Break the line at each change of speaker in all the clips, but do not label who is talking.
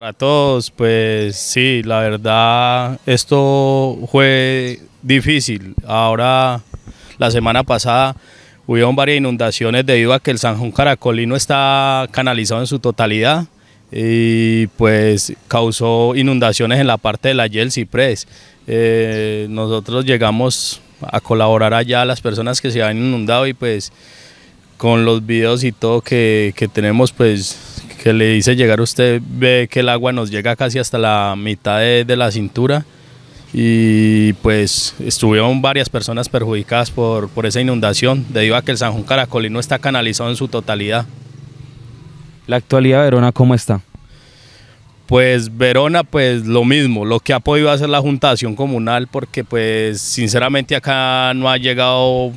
Para todos, pues sí, la verdad, esto fue difícil. Ahora, la semana pasada, hubo varias inundaciones debido a que el Sanjón Caracolino está canalizado en su totalidad y pues causó inundaciones en la parte de la Yel Press, eh, nosotros llegamos a colaborar allá a las personas que se han inundado y pues con los videos y todo que, que tenemos pues que le dice llegar usted, ve que el agua nos llega casi hasta la mitad de, la cintura y pues estuvieron varias personas perjudicadas por, por, esa inundación debido a que el San Juan Caracolino está canalizado en su totalidad.
¿La actualidad de Verona cómo está?
Pues Verona, pues lo mismo, lo que ha podido hacer la juntación Comunal, porque pues sinceramente acá no ha llegado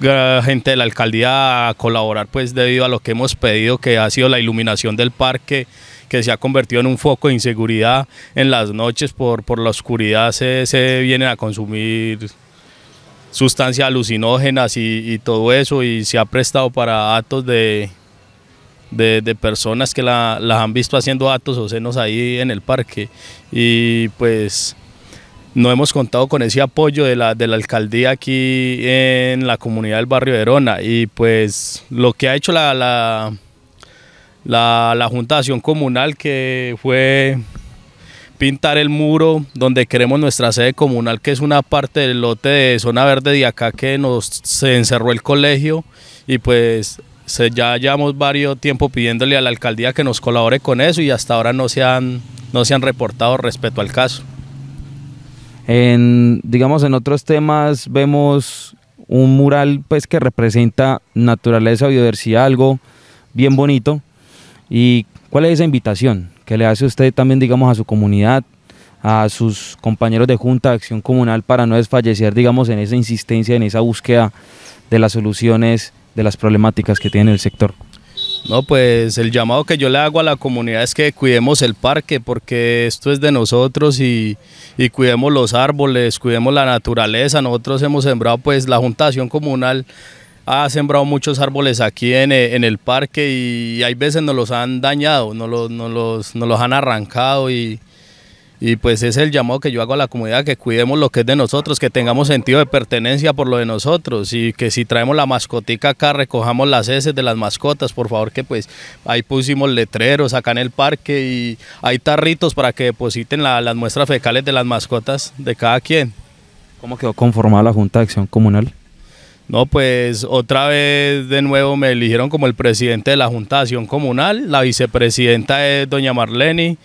eh, gente de la alcaldía a colaborar, pues debido a lo que hemos pedido, que ha sido la iluminación del parque, que se ha convertido en un foco de inseguridad en las noches por, por la oscuridad, se, vienen a consumir sustancias alucinógenas y, todo eso y se ha prestado para datos de, de, personas que las han visto haciendo datos o senos ahí en el parque y pues no hemos contado con ese apoyo de la, alcaldía aquí en la comunidad del barrio Verona y pues lo que ha hecho la, la, la, Junta Comunal que fue pintar el muro donde queremos nuestra sede comunal, que es una parte del lote de zona verde de acá que nos se encerró el colegio y pues se, ya llevamos varios tiempo pidiéndole a la alcaldía que nos colabore con eso y hasta ahora no se han, no se han reportado respecto al caso.
En, digamos, en otros temas vemos un mural pues que representa naturaleza, biodiversidad, algo bien bonito. ¿Y cuál es esa invitación que le hace usted también, digamos, a su comunidad, a sus compañeros de Junta de Acción Comunal para no desfallecer, digamos, en esa insistencia, en esa búsqueda de las soluciones, de las problemáticas que tiene el sector?
No, pues el llamado que yo le hago a la comunidad es que cuidemos el parque porque esto es de nosotros y, cuidemos los árboles, cuidemos la naturaleza. Nosotros hemos sembrado, pues la Juntación Comunal ha sembrado muchos árboles aquí en, eh, el parque y hay veces nos los han dañado, nos los, los han arrancado y, y pues es el llamado que yo hago a la comunidad, que cuidemos lo que es de nosotros, que tengamos sentido de pertenencia por lo de nosotros y que si traemos la mascotica acá, recojamos las heces de las mascotas, por favor, que pues ahí pusimos letreros acá en el parque y hay tarritos para que depositen las muestras fecales de las mascotas de cada quien. ¿Cómo
quedó conformada la Junta de Acción Comunal?
No, pues otra vez de nuevo me eligieron como el presidente de la Junta de Acción Comunal, la vicepresidenta es doña Marleni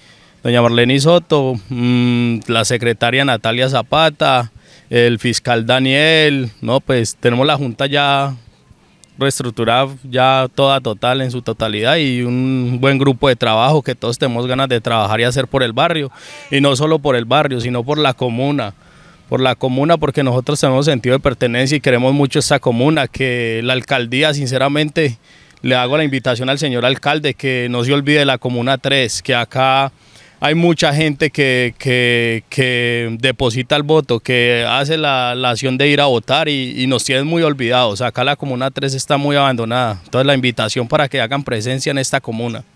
doña Marlene Soto, mm, la secretaria Natalia Zapata, el fiscal Daniel, no, pues tenemos la junta ya reestructurada, ya toda total en su totalidad y un buen grupo de trabajo que todos tenemos ganas de trabajar y hacer por el barrio y no solo por el barrio, sino por la comuna por la comuna porque nosotros tenemos sentido de pertenencia y queremos mucho esta comuna, que la alcaldía sinceramente le hago la invitación al señor alcalde que no se olvide la comuna 3, que acá hay mucha gente que, que, deposita el voto, que hace la, acción de ir a votar y, y, nos tienen muy olvidados. Acá la Comuna 3 está muy abandonada, entonces la invitación para que hagan presencia en esta comuna.